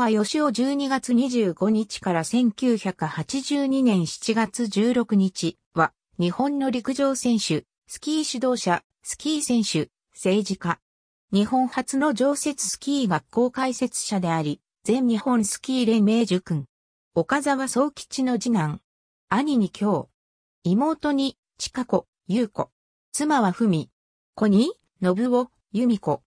は吉尾12月25日から1982年7月16日は日本の陸上選手、スキー指導者、スキー選手、政治家。日本初の常設スキー学校開設者であり、全日本スキー連盟受君。岡沢総吉の次男。兄に京。妹に、千佳子、優子。妻は文。子に、信夫、由美子。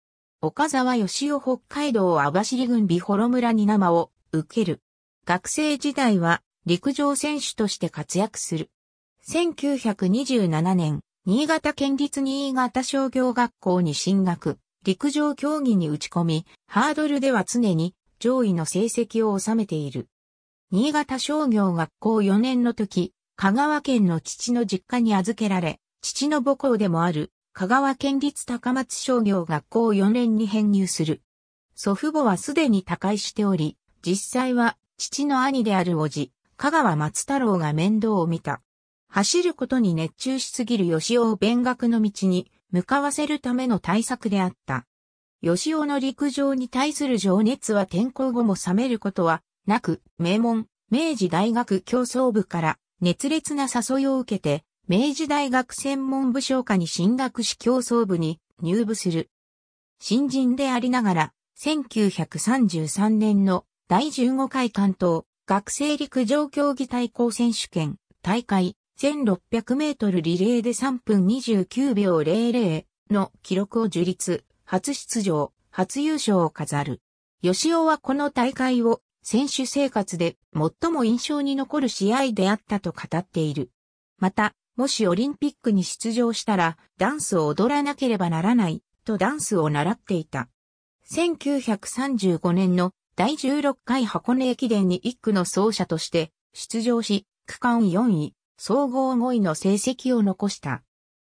岡沢義雄北海道網走郡美幌村に生を受ける。学生時代は陸上選手として活躍する。1927年、新潟県立新潟商業学校に進学、陸上競技に打ち込み、ハードルでは常に上位の成績を収めている。新潟商業学校4年の時、香川県の父の実家に預けられ、父の母校でもある香川県立高松商業学校4年に編入する。祖父母はすでに他界しており、実際は父の兄である叔父、香川松太郎が面倒を見た。走ることに熱中しすぎる吉尾を勉学の道に向かわせるための対策であった。吉尾の陸上に対する情熱は転校後も冷めることはなく、名門、明治大学競争部から熱烈な誘いを受けて、明治大学専門部商科に進学し競争部に入部する。新人でありながら、1933年の第15回関東学生陸上競技対抗選手権大会1600メートルリレーで3分29秒00の記録を樹立、初出場、初優勝を飾る。吉尾はこの大会を選手生活で最も印象に残る試合であったと語っている。また、もしオリンピックに出場したら、ダンスを踊らなければならない、とダンスを習っていた。1935年の第16回箱根駅伝に1区の走者として出場し、区間4位、総合5位の成績を残した。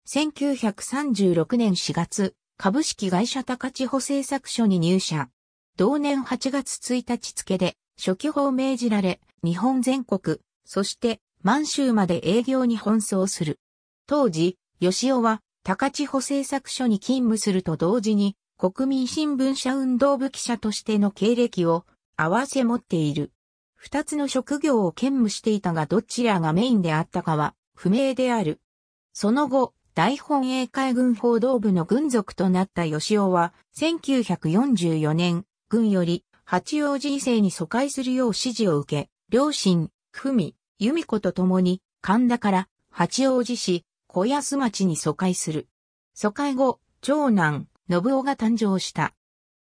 1936年4月、株式会社高千穂製作所に入社。同年8月1日付で、初期法を命じられ、日本全国、そして満州まで営業に奔走する。当時、吉尾は高千穂製作所に勤務すると同時に、国民新聞社運動部記者としての経歴を合わせ持っている。二つの職業を兼務していたがどちらがメインであったかは不明である。その後、大本営海軍報道部の軍属となった吉尾は、1944年、軍より八王子異性に疎開するよう指示を受け、両親、文、由美子と共に神田から八王子市小安町に疎開する。疎開後、長男、信夫が誕生した。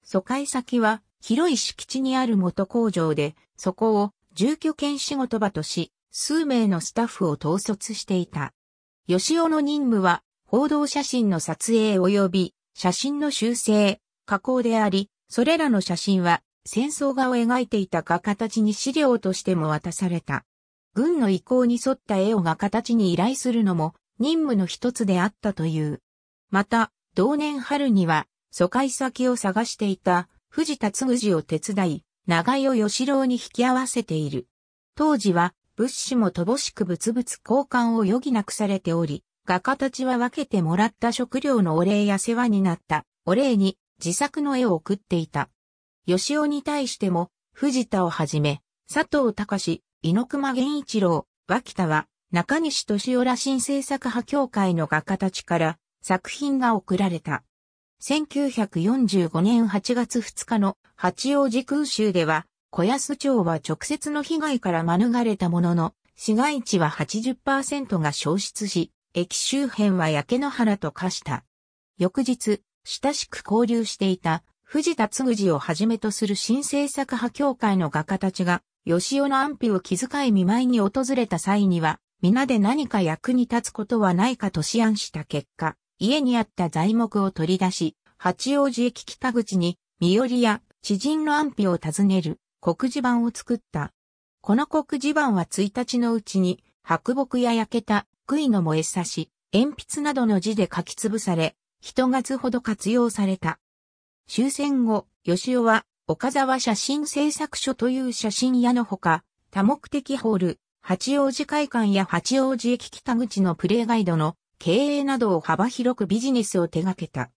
疎開先は広い敷地にある元工場で、そこを住居兼仕事場とし、数名のスタッフを統率していた。吉尾の任務は、報道写真の撮影及び写真の修正、加工であり、それらの写真は戦争画を描いていた画家たちに資料としても渡された。軍の意向に沿った絵を画形に依頼するのも任務の一つであったという。また、同年春には、疎開先を探していた藤田嗣治を手伝い、長代義郎に引き合わせている。当時は、物資も乏しく物々交換を余儀なくされており、画家たちは分けてもらった食料のお礼や世話になったお礼に自作の絵を送っていた。吉尾に対しても、藤田をはじめ、佐藤隆、猪熊源一郎、脇田は、中西敏夫ら新制作派協会の画家たちから作品が贈られた。1945年8月2日の八王子空襲では、小安町は直接の被害から免れたものの、市街地は80%が消失し、駅周辺は焼け野原と化した。翌日、親しく交流していた藤田嗣次をはじめとする新制作派協会の画家たちが吉尾の安否を気遣い見舞いに訪れた際には、皆で何か役に立つことはないかと思案した結果、家にあった材木を取り出し、八王子駅北口に、身寄りや知人の安否を尋ねる告示板を作った。この告示板は1日のうちに、白木や焼けた、杭の燃え差し、鉛筆などの字で書き潰され、一月ほど活用された。終戦後、吉尾は岡沢写真製作所という写真屋のほか、多目的ホール、八王子会館や八王子駅北口のプレイガイドの経営などを幅広くビジネスを手掛けた。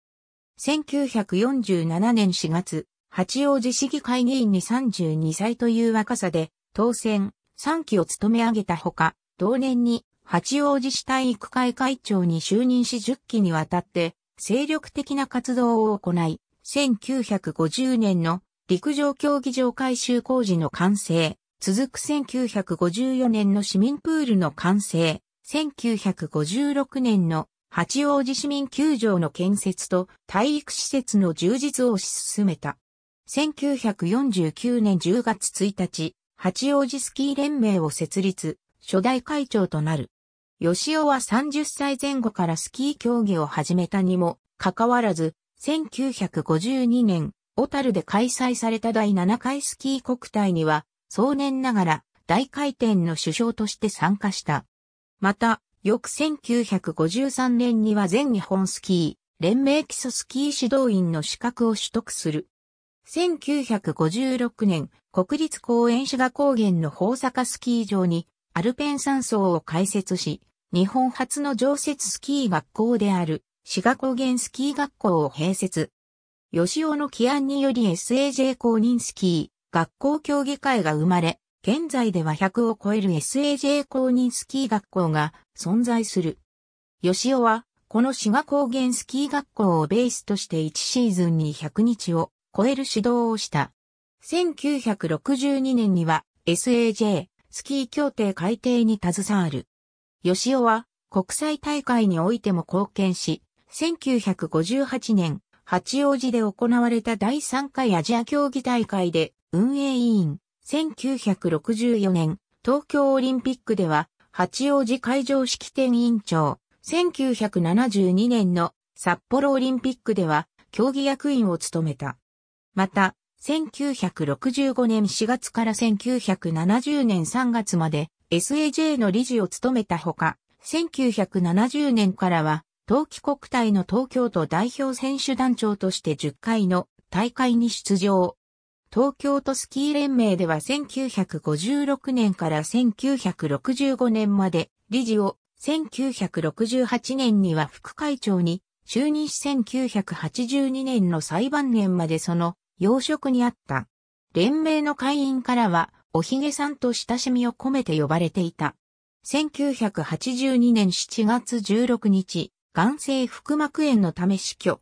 1947年4月、八王子市議会議員に32歳という若さで、当選、3期を務め上げたほか、同年に八王子市体育会会長に就任し10期にわたって、精力的な活動を行い、1950年の陸上競技場改修工事の完成、続く1954年の市民プールの完成、1956年の八王子市民球場の建設と体育施設の充実を推し進めた。1949年10月1日、八王子スキー連盟を設立、初代会長となる。吉尾は30歳前後からスキー競技を始めたにも、かかわらず、1952年、小樽で開催された第7回スキー国体には、壮年ながら大回転の首相として参加した。また、翌1953年には全日本スキー、連盟基礎スキー指導員の資格を取得する。1956年、国立公園志賀高原の大阪スキー場にアルペン山荘を開設し、日本初の常設スキー学校である志賀高原スキー学校を併設。吉尾の起案により SAJ 公認スキー学校協議会が生まれ、現在では100を超える SAJ 公認スキー学校が存在する。吉尾は、この滋賀高原スキー学校をベースとして1シーズンに100日を超える指導をした。1962年には SAJ スキー協定改定に携わる。吉尾は国際大会においても貢献し、1958年八王子で行われた第3回アジア競技大会で運営委員、1964年、東京オリンピックでは、八王子会場式典委員長、1972年の札幌オリンピックでは、競技役員を務めた。また、1965年4月から1970年3月まで SAJ の理事を務めたほか、1970年からは冬季国体の東京都代表選手団長として10回の大会に出場。東京都スキー連盟では1956年から1965年まで理事を、1968年には副会長に就任し1982年の裁判年までその要職にあった。連盟の会員からはおひげさんと親しみを込めて呼ばれていた。1982年7月16日、眼性腹膜炎のため死去。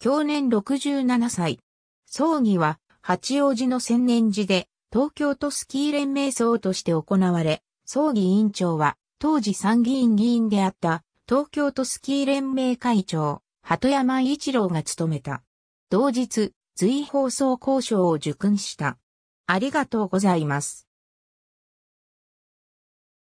去年67歳。葬儀は八王子の千年寺で東京都スキー連盟葬として行われ、葬儀委員長は当時参議院議員であった東京都スキー連盟会長、鳩山一郎が務めた。同日、随放送交渉を受訓した。ありがとうございます。